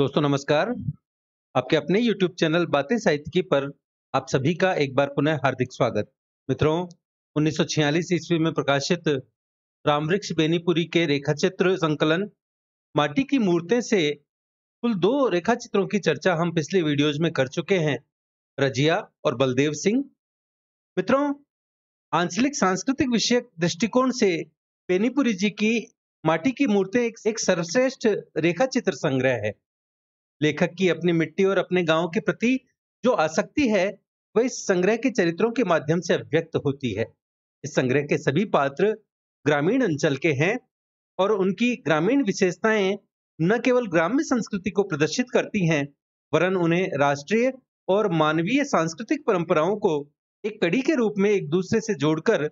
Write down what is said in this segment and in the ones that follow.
दोस्तों नमस्कार आपके अपने YouTube चैनल बातें साहित्य की पर आप सभी का एक बार पुनः हार्दिक स्वागत मित्रों 1946 ईस्वी में प्रकाशित रामवृक्ष बेनीपुरी के रेखाचित्र संकलन माटी की मूर्तें से कुल दो रेखाचित्रों की चर्चा हम पिछले वीडियोज में कर चुके हैं रजिया और बलदेव सिंह मित्रों आंचलिक सांस्कृतिक विषय दृष्टिकोण से बेनीपुरी जी की माटी की मूर्तें एक, एक सर्वश्रेष्ठ रेखाचित्र संग्रह है लेखक की अपनी मिट्टी और अपने गांव के प्रति जो आसक्ति है वह इस संग्रह के चरित्रों के माध्यम से व्यक्त होती है इस संग्रह के सभी पात्र ग्रामीण अंचल के हैं और उनकी ग्रामीण विशेषताएं न केवल ग्राम्य संस्कृति को प्रदर्शित करती हैं वरन उन्हें राष्ट्रीय और मानवीय सांस्कृतिक परंपराओं को एक कड़ी के रूप में एक दूसरे से जोड़कर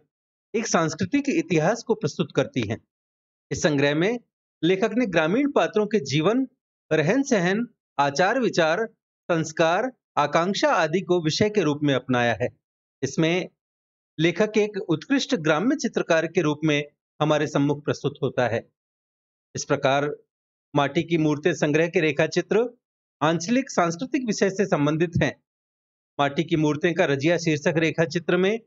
एक सांस्कृतिक इतिहास को प्रस्तुत करती हैं इस संग्रह में लेखक ने ग्रामीण पात्रों के जीवन रहन सहन आचार विचार संस्कार आकांक्षा आदि को विषय के रूप में अपनाया है इसमें लेखक एक उत्कृष्ट ग्राम्य चित्रकार के रूप में हमारे सम्मुख प्रस्तुत होता है इस प्रकार माटी की मूर्ति संग्रह के रेखाचित्र आंचलिक सांस्कृतिक विषय से संबंधित हैं माटी की मूर्तें का रजिया शीर्षक रेखाचित्र में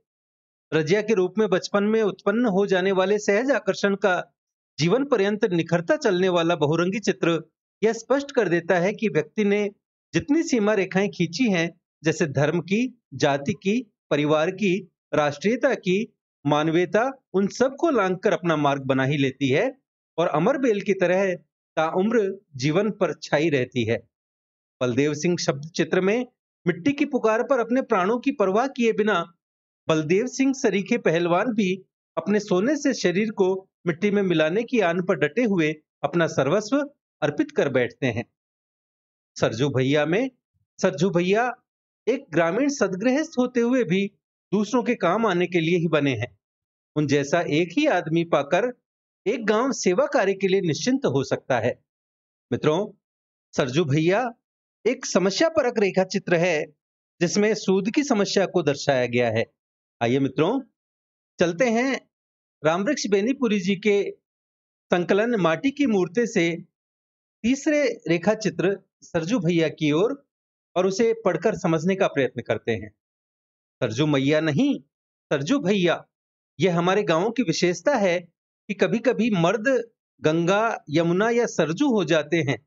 रजिया के रूप में बचपन में उत्पन्न हो जाने वाले सहज आकर्षण का जीवन पर्यंत निखरता चलने वाला बहुरंगी चित्र यह स्पष्ट कर देता है कि व्यक्ति ने जितनी सीमा रेखाएं खींची हैं जैसे धर्म की जाति की परिवार की राष्ट्रीयता की मानवीयता उन सबको लांग कर अपना मार्ग बना ही लेती है और अमर बेल की तरह ताउम्र जीवन पर छाई रहती है बलदेव सिंह शब्द चित्र में मिट्टी की पुकार पर अपने प्राणों की परवाह किए बिना बलदेव सिंह सरीखे पहलवान भी अपने सोने से शरीर को मिट्टी में मिलाने की आन पर डटे हुए अपना सर्वस्व अर्पित कर बैठते हैं सरजू भैया में सरजू भैया एक ग्रामीण सदगृहस्थ होते हुए भी दूसरों के काम आने के लिए ही बने हैं उन जैसा एक ही आदमी पाकर एक गांव सेवा कार्य के लिए निश्चिंत हो सकता है मित्रों सरजू भैया एक समस्या परक रेखा चित्र है जिसमें सूद की समस्या को दर्शाया गया है आइए मित्रों चलते हैं रामवृक्ष बेनीपुरी जी के संकलन माटी की मूर्ति से तीसरे रेखा चित्र सरजू भैया की ओर और, और उसे पढ़कर समझने का प्रयत्न करते हैं सरजू मैया नहीं सरजू भैया यह हमारे गांव की विशेषता है कि कभी कभी मर्द गंगा यमुना या सरजू हो जाते हैं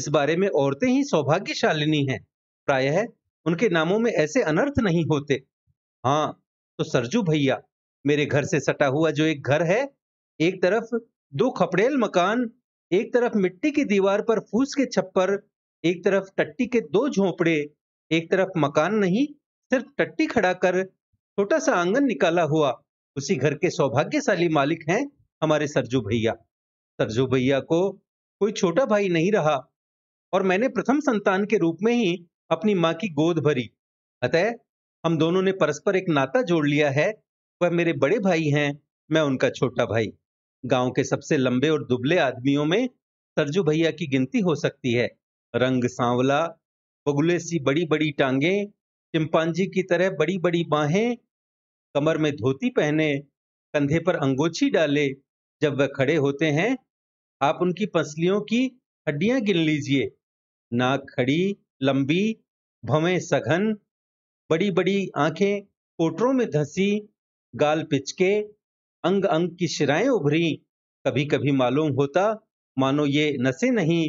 इस बारे में औरतें ही सौभाग्यशालिनी हैं प्रायः है, उनके नामों में ऐसे अनर्थ नहीं होते हाँ तो सरजू भैया मेरे घर से सटा हुआ जो एक घर है एक तरफ दो खपड़ेल मकान एक तरफ मिट्टी की दीवार पर फूस के छप्पर एक तरफ टट्टी के दो झोपड़े एक तरफ मकान नहीं सिर्फ टट्टी खड़ा कर छोटा सा आंगन निकाला हुआ उसी घर के सौभाग्यशाली मालिक हैं हमारे सरजू भैया सरजू भैया को कोई छोटा भाई नहीं रहा और मैंने प्रथम संतान के रूप में ही अपनी माँ की गोद भरी अतः हम दोनों ने परस्पर एक नाता जोड़ लिया है वह मेरे बड़े भाई हैं मैं उनका छोटा भाई गांव के सबसे लंबे और दुबले आदमियों में सरजू भैया की गिनती हो सकती है रंग सांवला बगुले सी बड़ी बड़ी टांगे चिंपांजी की तरह बड़ी बड़ी बाहें कमर में धोती पहने कंधे पर अंगोछी डाले जब वह खड़े होते हैं आप उनकी पसलियों की हड्डियां गिन लीजिए नाक खड़ी लंबी भवें सघन बड़ी बड़ी आंखें कोटरों में धसी गाल पिचके अंग अंग की शिराएं उभरी कभी कभी मालूम होता मानो ये नसें नहीं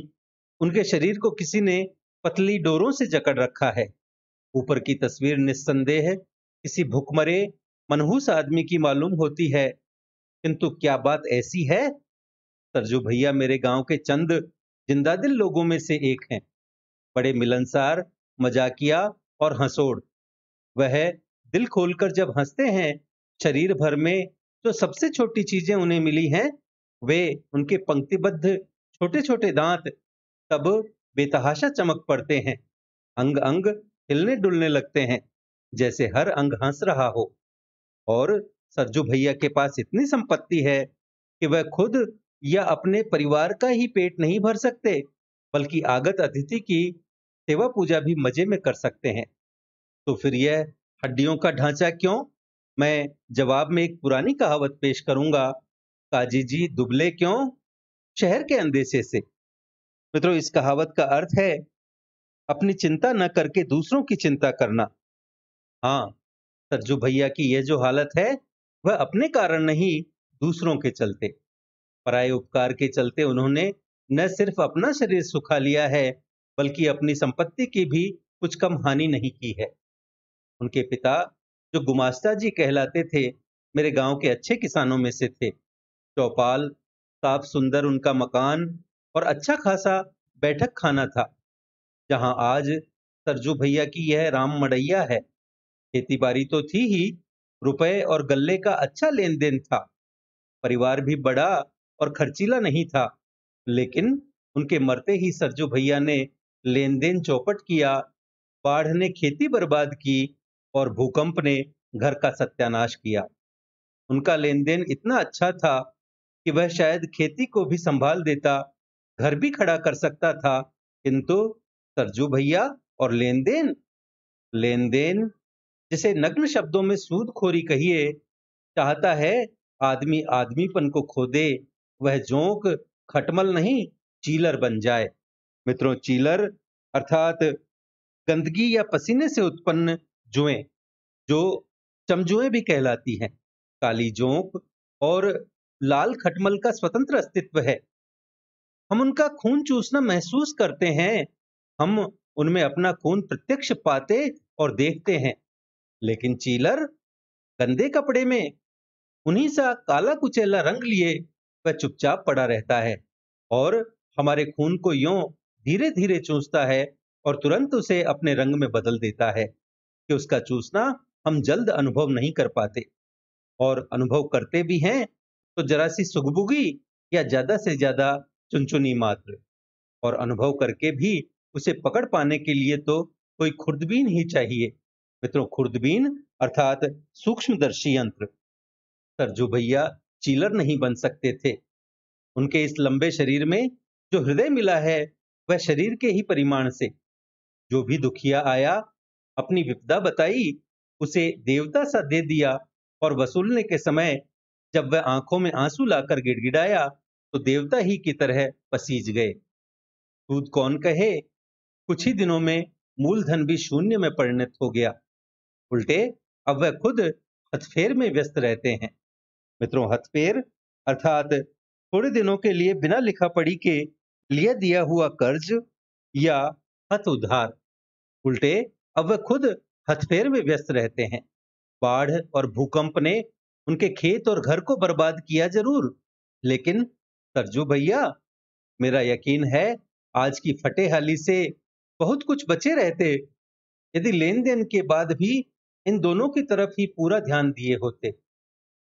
उनके शरीर को किसी ने पतली डोरों से जकड़ रखा है ऊपर की तस्वीर निस्संदेह किसी भुखमरे मनहूस आदमी की मालूम होती है किंतु क्या बात ऐसी है सरजू भैया मेरे गांव के चंद जिंदा दिल लोगों में से एक हैं बड़े मिलनसार मजाकिया और हंसोड़ वह दिल खोलकर जब हंसते हैं शरीर भर में तो सबसे छोटी चीजें उन्हें मिली हैं वे उनके पंक्तिबद्ध छोटे छोटे दांत तब बेतहाशा चमक पड़ते हैं अंग अंग हिलने डुलने लगते हैं जैसे हर अंग हंस रहा हो और सरजू भैया के पास इतनी संपत्ति है कि वह खुद या अपने परिवार का ही पेट नहीं भर सकते बल्कि आगत अतिथि की सेवा पूजा भी मजे में कर सकते हैं तो फिर यह हड्डियों का ढांचा क्यों मैं जवाब में एक पुरानी कहावत पेश करूंगा काजी जी दुबले क्यों शहर के अंदेशे से मित्रों इस कहावत का अर्थ है अपनी चिंता न करके दूसरों की चिंता करना हाँ सरजू भैया की यह जो हालत है वह अपने कारण नहीं दूसरों के चलते पराय उपकार के चलते उन्होंने न सिर्फ अपना शरीर सुखा लिया है बल्कि अपनी संपत्ति की भी कुछ कम हानि नहीं की है उनके पिता जो गुमास्ता जी कहलाते थे मेरे गांव के अच्छे किसानों में से थे चौपाल साफ सुंदर उनका मकान और अच्छा खासा बैठक खाना था जहां आज सरजू भैया की यह राम मड़ैया है खेती तो थी ही रुपए और गल्ले का अच्छा लेन देन था परिवार भी बड़ा और खर्चीला नहीं था लेकिन उनके मरते ही सरजू भैया ने लेन देन चौपट किया बाढ़ ने खेती बर्बाद की और भूकंप ने घर का सत्यानाश किया उनका लेन देन इतना अच्छा था कि वह शायद खेती को भी संभाल देता घर भी खड़ा कर सकता था किंतु सरजू भैया और लेन देन लेन देन जिसे नग्न शब्दों में सूदखोरी कहिए चाहता है आदमी आदमीपन को खो दे वह जोंक खटमल नहीं चीलर बन जाए मित्रों चीलर अर्थात गंदगी या पसीने से उत्पन्न जुए जो चमजुए भी कहलाती हैं काली जोंक और लाल खटमल का स्वतंत्र अस्तित्व है हम उनका खून चूसना महसूस करते हैं हम उनमें अपना खून प्रत्यक्ष पाते और देखते हैं लेकिन चीलर गंदे कपड़े में उन्हीं सा काला कुचेला रंग लिए वह चुपचाप पड़ा रहता है और हमारे खून को यों धीरे धीरे चूसता है और तुरंत उसे अपने रंग में बदल देता है कि उसका चूसना हम जल्द अनुभव नहीं कर पाते और अनुभव करते भी हैं तो जरा सी सुगबुगी या ज्यादा से ज्यादा चुनचुनी मात्र और अनुभव करके भी उसे पकड़ पाने के लिए तो कोई खुर्दबीन ही चाहिए मित्रों खुर्दबीन अर्थात सूक्ष्मदर्शी यंत्र जो भैया चीलर नहीं बन सकते थे उनके इस लंबे शरीर में जो हृदय मिला है वह शरीर के ही परिमाण से जो भी दुखिया आया अपनी विपदा बताई उसे देवता सा दे दिया और वसूलने के समय जब वह आंखों में आंसू लाकर गिड़गिड़ाया तो देवता ही की तरह पसीज गए दूध कौन कहे कुछ ही दिनों में मूलधन भी शून्य में परिणत हो गया उल्टे अब वह खुद हथफेर में व्यस्त रहते हैं मित्रों हथफेर अर्थात थोड़े दिनों के लिए बिना लिखा पढ़ी के लिए दिया हुआ कर्ज या हथ उधार उल्टे अब वह खुद हथफेर में व्यस्त रहते हैं बाढ़ और भूकंप ने उनके खेत और घर को बर्बाद किया जरूर लेकिन सरजू भैया मेरा यकीन है आज की फटे हाली से बहुत कुछ बचे रहते यदि लेन देन के बाद भी इन दोनों की तरफ ही पूरा ध्यान दिए होते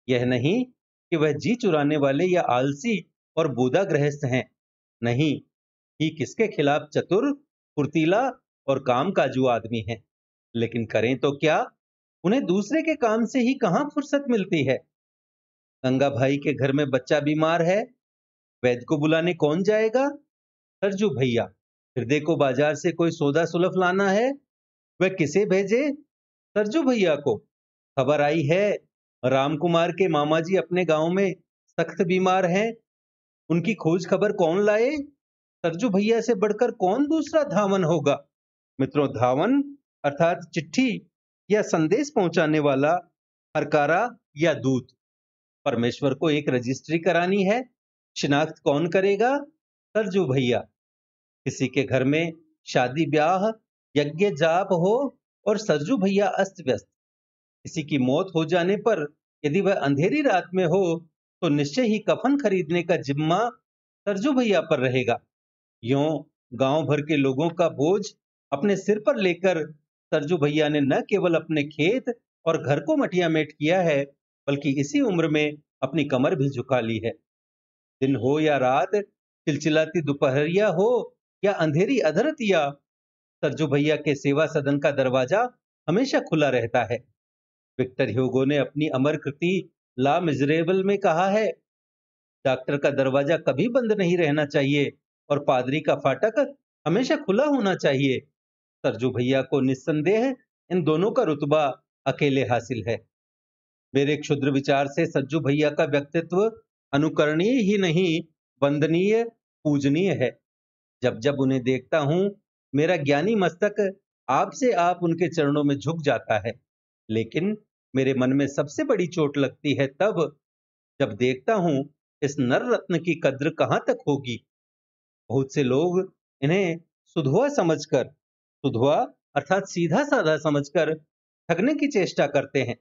यह नहीं कि वह जी चुराने वाले या आलसी और बोदा गृहस्थ हैं नहीं ही किसके खिलाफ चतुर फुर्तीला और काम काजू आदमी हैं लेकिन करें तो क्या उन्हें दूसरे के काम से ही कहां फुर्सत मिलती है गंगा भाई के घर में बच्चा बीमार है वैद्य को बुलाने कौन जाएगा सरजू भैया हृदय को बाजार से कोई सौदा सुलभ लाना है वह किसे भेजे सरजू भैया को खबर आई है रामकुमार के मामा जी अपने गांव में सख्त बीमार हैं उनकी खोज खबर कौन लाए सरजू भैया से बढ़कर कौन दूसरा धामन होगा मित्रों धावन अर्थात चिट्ठी या संदेश पहुंचाने वाला हरकारा या दूत परमेश्वर को एक रजिस्ट्री करानी है शिनाख्त कौन करेगा सरजू भैया किसी के घर में शादी ब्याह यज्ञ जाप हो और सरजू भैया अस्त व्यस्त किसी की मौत हो जाने पर यदि वह अंधेरी रात में हो तो निश्चय ही कफन खरीदने का जिम्मा सरजू भैया पर रहेगा यो गांव भर के लोगों का बोझ अपने सिर पर लेकर सरजू भैया ने न केवल अपने खेत और घर को मटिया मेट किया है बल्कि इसी उम्र में अपनी कमर भी झुका ली है दिन हो या रात चिलचिलाती दोपहरिया हो या अंधेरी अधरतिया सरजू भैया के सेवा सदन का दरवाजा हमेशा खुला रहता है विक्टर ह्यूगो ने अपनी अमर कृति ला मिजरेबल में कहा है डॉक्टर का दरवाजा कभी बंद नहीं रहना चाहिए और पादरी का फाटक हमेशा खुला होना चाहिए सरजू भैया को निस्संदेह इन दोनों का रुतबा अकेले हासिल है मेरे क्षुद्र विचार से सज्जू भैया का व्यक्तित्व अनुकरणीय ही नहीं वंदनीय पूजनीय है जब जब उन्हें देखता हूं मेरा ज्ञानी मस्तक आपसे आप उनके चरणों में झुक जाता है लेकिन मेरे मन में सबसे बड़ी चोट लगती है तब जब देखता हूं इस नर रत्न की कद्र कहां तक होगी बहुत से लोग इन्हें सुधुआ समझकर सुधवा अर्थात सीधा साधा समझकर ठगने की चेष्टा करते हैं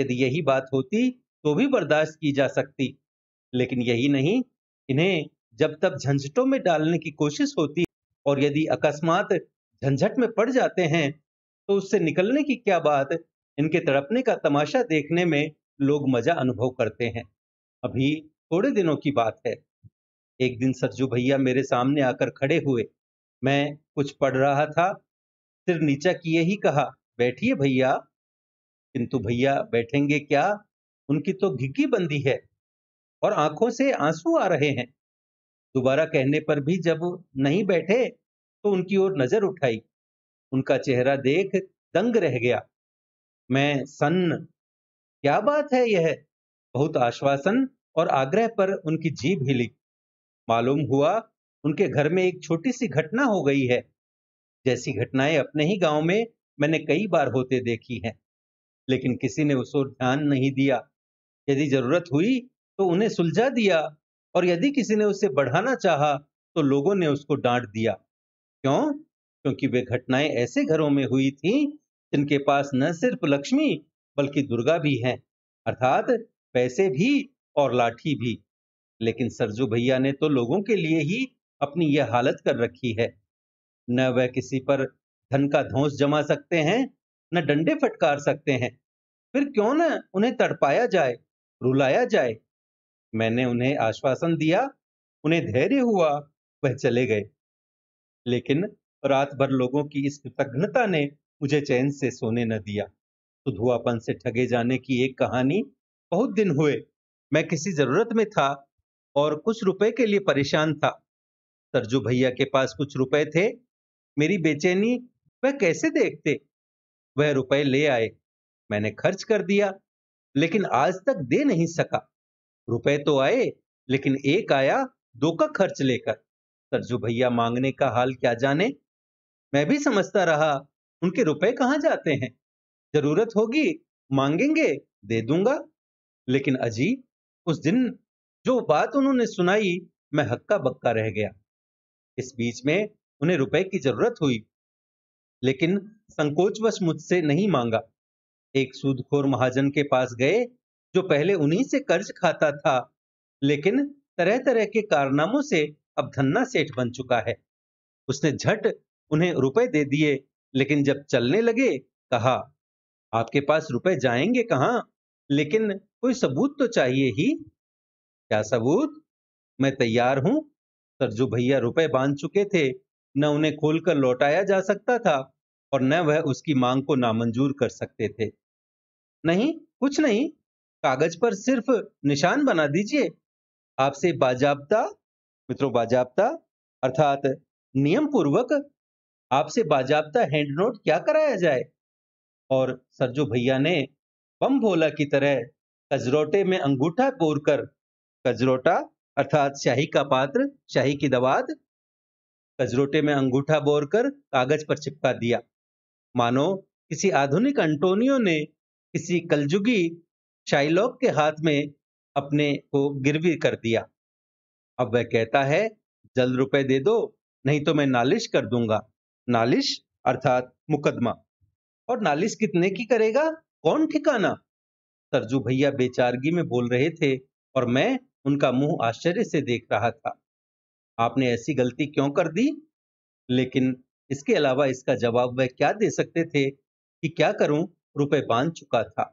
यदि यही बात होती तो भी बर्दाश्त की जा सकती लेकिन यही नहीं इन्हें जब तब झंझटों में डालने की कोशिश होती और यदि अकस्मात झंझट में पड़ जाते हैं तो उससे निकलने की क्या बात इनके तड़पने का तमाशा देखने में लोग मजा अनुभव करते हैं अभी थोड़े दिनों की बात है एक दिन सज्जू भैया मेरे सामने आकर खड़े हुए मैं कुछ पढ़ रहा था सिर नीचा किए ही कहा बैठिए भैया किंतु भैया बैठेंगे क्या उनकी तो घिग्गी बंदी है और आंखों से आंसू आ रहे हैं दोबारा कहने पर भी जब नहीं बैठे तो उनकी ओर नजर उठाई उनका चेहरा देख दंग रह गया मैं सन्न क्या बात है यह बहुत आश्वासन और आग्रह पर उनकी जीभ हिली मालूम हुआ उनके घर में एक छोटी सी घटना हो गई है जैसी घटनाएं अपने ही गांव में मैंने कई बार होते देखी हैं लेकिन किसी ने उस ओर ध्यान नहीं दिया यदि जरूरत हुई तो उन्हें सुलझा दिया और यदि किसी ने उसे बढ़ाना चाहा तो लोगों ने उसको डांट दिया क्यों क्योंकि वे घटनाएं ऐसे घरों में हुई थी जिनके पास न सिर्फ लक्ष्मी बल्कि दुर्गा भी हैं अर्थात पैसे भी और लाठी भी लेकिन सरजू भैया ने तो लोगों के लिए ही अपनी यह हालत कर रखी है न वह किसी पर धन का धोस जमा सकते हैं न डंडे फटकार सकते हैं फिर क्यों न उन्हें तड़पाया जाए रुलाया जाए मैंने उन्हें आश्वासन दिया उन्हें धैर्य हुआ वह चले गए लेकिन रात भर लोगों की इस कृतघ्नता ने मुझे चैन से सोने न दिया सुधुआपन तो से ठगे जाने की एक कहानी बहुत दिन हुए मैं किसी जरूरत में था और कुछ रुपए के लिए परेशान था सरजू भैया के पास कुछ रुपए थे मेरी बेचैनी वह कैसे देखते वह रुपए ले आए मैंने खर्च कर दिया लेकिन आज तक दे नहीं सका रुपए तो आए लेकिन एक आया दो का खर्च लेकर सरजू भैया मांगने का हाल क्या जाने मैं भी समझता रहा उनके रुपए कहाँ जाते हैं जरूरत होगी मांगेंगे दे दूंगा लेकिन अजी उस दिन जो बात उन्होंने सुनाई मैं हक्का बक्का रह गया इस बीच में उन्हें रुपए की जरूरत हुई लेकिन संकोचवश मुझसे नहीं मांगा एक सूदखोर महाजन के पास गए जो पहले उन्हीं से कर्ज खाता था लेकिन तरह तरह के कारनामों से अब धन्ना सेठ बन चुका है उसने झट उन्हें रुपए दे दिए लेकिन जब चलने लगे कहा आपके पास रुपए जाएंगे कहा लेकिन कोई सबूत तो चाहिए ही क्या सबूत मैं तैयार हूं सरजू भैया रुपए बांध चुके थे न उन्हें खोलकर लौटाया जा सकता था और न वह उसकी मांग को नामंजूर कर सकते थे नहीं कुछ नहीं कागज पर सिर्फ निशान बना दीजिए आपसे बाजाबता मित्रों बाजाबता अर्थात नियम पूर्वक आपसे बाजाबता हैंड नोट क्या कराया जाए और सरजू भैया ने बम भोला की तरह कजरोटे में अंगूठा कोर कर कजरोटा अर्थात शाही का पात्र शाही की दवात कजरोटे में अंगूठा बोर कर कागज पर चिपका दिया मानो किसी आधुनिक अंटोनियो ने किसी कलजुगी शाइलॉक के हाथ में अपने को गिरवी कर दिया अब वह कहता है जल्द रुपए दे दो नहीं तो मैं नालिश कर दूंगा नालिश अर्थात मुकदमा और नालिश कितने की करेगा कौन ठिकाना सरजू भैया बेचारगी में बोल रहे थे और मैं उनका मुंह आश्चर्य से देख रहा था आपने ऐसी गलती क्यों कर दी लेकिन इसके अलावा इसका जवाब वह क्या दे सकते थे कि क्या करूं रुपए बांध चुका था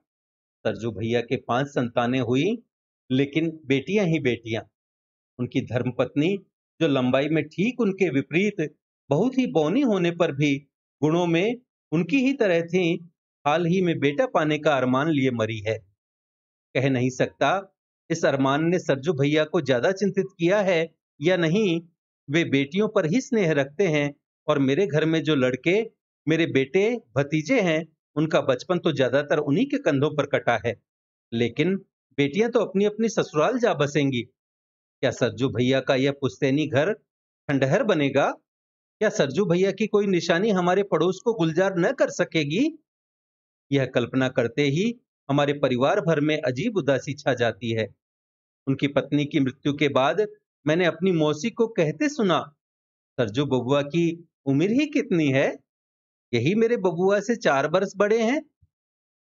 सरजू भैया के पांच संतानें हुई लेकिन बेटियां ही बेटियां उनकी धर्मपत्नी जो लंबाई में ठीक उनके विपरीत बहुत ही बौनी होने पर भी गुणों में उनकी ही तरह थी हाल ही में बेटा पाने का अरमान लिए मरी है कह नहीं सकता इस अरमान ने सरजू भैया को ज्यादा चिंतित किया है या नहीं वे बेटियों पर ही स्नेह रखते हैं और मेरे घर में जो लड़के मेरे बेटे भतीजे हैं उनका बचपन तो ज्यादातर उन्हीं के कंधों पर कटा है लेकिन बेटियां तो अपनी अपनी ससुराल जा बसेंगी क्या सरजू भैया का यह पुस्तैनी घर खंडहर बनेगा क्या सरजू भैया की कोई निशानी हमारे पड़ोस को गुलजार न कर सकेगी यह कल्पना करते ही हमारे परिवार भर में अजीब उदासी छा जाती है उनकी पत्नी की मृत्यु के बाद मैंने अपनी मौसी को कहते सुना सरजू बबुआ की उम्र ही कितनी है यही मेरे बबुआ से चार बरस बड़े हैं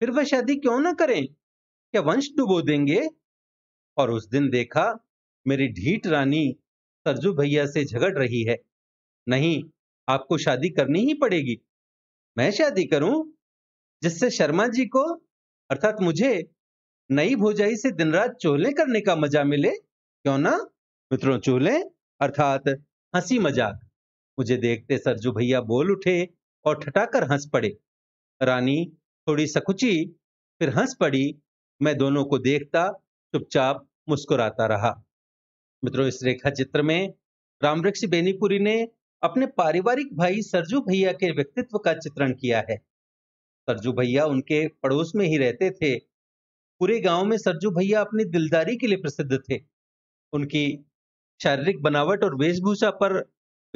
फिर वह शादी क्यों ना करें क्या वंश डुबो देंगे और उस दिन देखा मेरी ढीठ रानी सरजू भैया से झगड़ रही है नहीं आपको शादी करनी ही पड़ेगी मैं शादी करूं जिससे शर्मा जी को अर्थात मुझे नई भोजाई से दिन रात चोले करने का मजा मिले क्यों ना मित्रों चूल्हे अर्थात हंसी मजाक मुझे देखते सरजू भैया बोल उठे और ठटाकर हंस पड़े रानी थोड़ी सकुची फिर हंस पड़ी मैं दोनों को देखता चुपचाप मुस्कुराता रहा मित्रों इस रेखा चित्र में रामवृक्ष बेनीपुरी ने अपने पारिवारिक भाई सरजू भैया के व्यक्तित्व का चित्रण किया है सरजू भैया उनके पड़ोस में ही रहते थे पूरे गांव में सरजू भैया अपनी दिलदारी के लिए प्रसिद्ध थे उनकी शारीरिक बनावट और वेशभूषा पर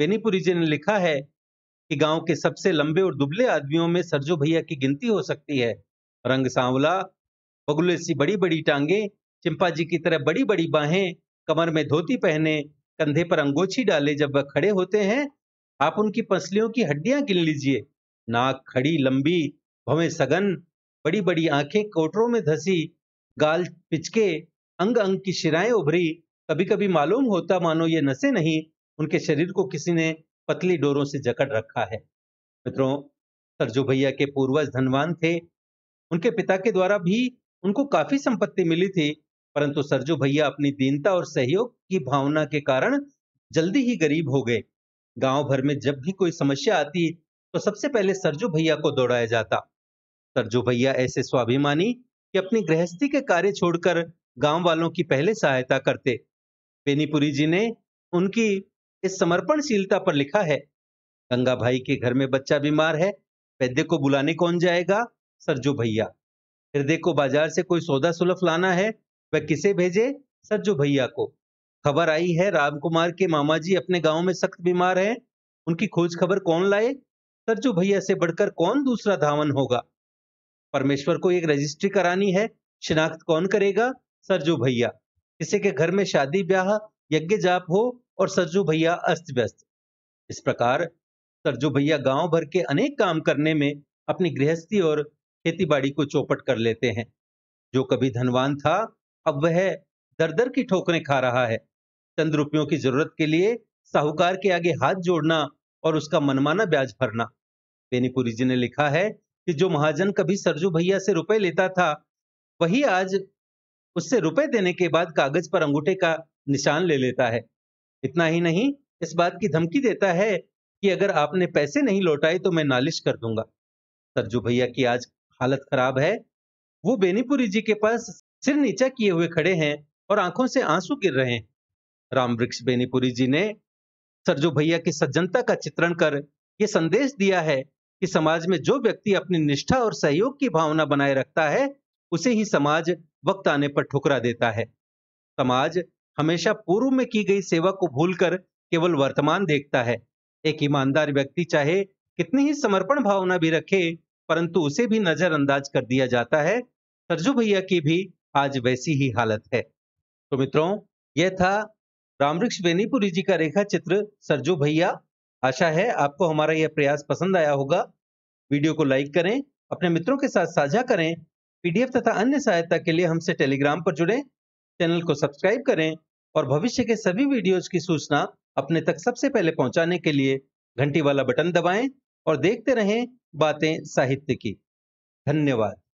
जी ने लिखा है कि गांव के सबसे लंबे और दुबले आदमियों में सरजो भैया की गिनती हो सकती है रंग सांवला बगुले सी बड़ी बड़ी टांगे चिंपा जी की तरह बड़ी बड़ी बाहें कमर में धोती पहने कंधे पर अंगोछी डाले जब वह खड़े होते हैं आप उनकी पसलियों की हड्डियां गिन लीजिए नाक खड़ी लंबी भवें सघन बड़ी बड़ी आंखें कोटरों में धसी गाल पिचके अंग अंग की शिराएं उभरी कभी कभी मालूम होता मानो ये नशे नहीं उनके शरीर को किसी ने पतली डोरों से जकड़ रखा है मित्रों सरजू भैया के पूर्वज धनवान थे उनके पिता के द्वारा भी उनको काफी संपत्ति मिली थी परंतु सरजू भैया अपनी दीनता और सहयोग की भावना के कारण जल्दी ही गरीब हो गए गांव भर में जब भी कोई समस्या आती तो सबसे पहले सरजू भैया को दौड़ाया जाता सरजू भैया ऐसे स्वाभिमानी कि अपनी गृहस्थी के कार्य छोड़कर गांव वालों की पहले सहायता करते बेनीपुरी जी ने उनकी इस समर्पणशीलता पर लिखा है गंगा भाई के घर में बच्चा बीमार है वैद्य को बुलाने कौन जाएगा सरजू भैया हृदय को बाजार से कोई सौदा सुलभ लाना है वह किसे भेजे सरजू भैया को खबर आई है रामकुमार के मामा जी अपने गांव में सख्त बीमार हैं उनकी खोज खबर कौन लाए सरजू भैया से बढ़कर कौन दूसरा धावन होगा परमेश्वर को एक रजिस्ट्री करानी है शिनाख्त कौन करेगा सरजू भैया किसी के घर में शादी ब्याह यज्ञ जाप हो और सरजू भैया अस्त व्यस्त इस प्रकार सरजू भैया गांव भर के अनेक काम करने में अपनी गृहस्थी और खेतीबाड़ी को चौपट कर लेते हैं जो कभी धनवान था अब वह दर दर की ठोकरें खा रहा है चंद रुपयों की जरूरत के लिए साहूकार के आगे हाथ जोड़ना और उसका मनमाना ब्याज भरना बेनीपुरी जी ने लिखा है कि जो महाजन कभी सरजू भैया से रुपए लेता था वही आज उससे रुपए देने के बाद कागज पर अंगूठे का निशान ले लेता है इतना ही नहीं इस बात की धमकी देता है कि अगर आपने पैसे नहीं लौटाए तो मैं नालिश कर दूंगा सरजू भैया की आज हालत खराब है वो बेनीपुरी जी के पास सिर नीचा किए हुए खड़े हैं और आंखों से आंसू गिर रहे हैं राम वृक्ष बेनीपुरी जी ने सरजू भैया की सज्जनता का चित्रण कर ये संदेश दिया है कि समाज में जो व्यक्ति अपनी निष्ठा और सहयोग की भावना बनाए रखता है उसे ही समाज वक्त आने पर ठुकरा देता है समाज हमेशा पूर्व में की गई सेवा को भूलकर केवल वर्तमान देखता है एक ईमानदार व्यक्ति चाहे कितनी ही समर्पण भावना भी रखे परंतु उसे भी नजरअंदाज कर दिया जाता है सरजू भैया की भी आज वैसी ही हालत है तो मित्रों यह था रामवृक्ष बेनीपुरी जी का रेखा चित्र सरजू भैया आशा है आपको हमारा यह प्रयास पसंद आया होगा वीडियो को लाइक करें अपने मित्रों के साथ साझा करें पीडीएफ तथा अन्य सहायता के लिए हमसे टेलीग्राम पर जुड़े चैनल को सब्सक्राइब करें और भविष्य के सभी वीडियोज की सूचना अपने तक सबसे पहले पहुंचाने के लिए घंटी वाला बटन दबाएं और देखते रहें बातें साहित्य की धन्यवाद